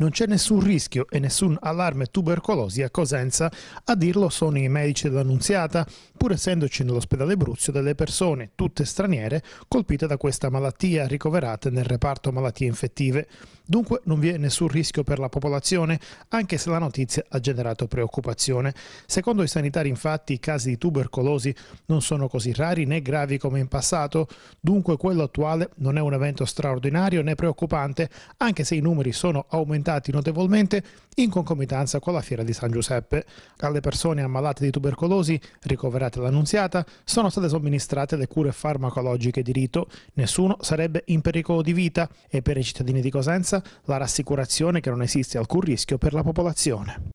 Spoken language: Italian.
Non c'è nessun rischio e nessun allarme tubercolosi a Cosenza, a dirlo sono i medici dell'Annunziata, pur essendoci nell'ospedale Bruzio delle persone, tutte straniere, colpite da questa malattia ricoverate nel reparto malattie infettive. Dunque non vi è nessun rischio per la popolazione, anche se la notizia ha generato preoccupazione. Secondo i sanitari infatti i casi di tubercolosi non sono così rari né gravi come in passato, dunque quello attuale non è un evento straordinario né preoccupante, anche se i numeri sono aumentati notevolmente in concomitanza con la fiera di San Giuseppe. Alle persone ammalate di tubercolosi ricoverate dichiarate l'annunziata, sono state somministrate le cure farmacologiche di rito, nessuno sarebbe in pericolo di vita e per i cittadini di Cosenza la rassicurazione che non esiste alcun rischio per la popolazione.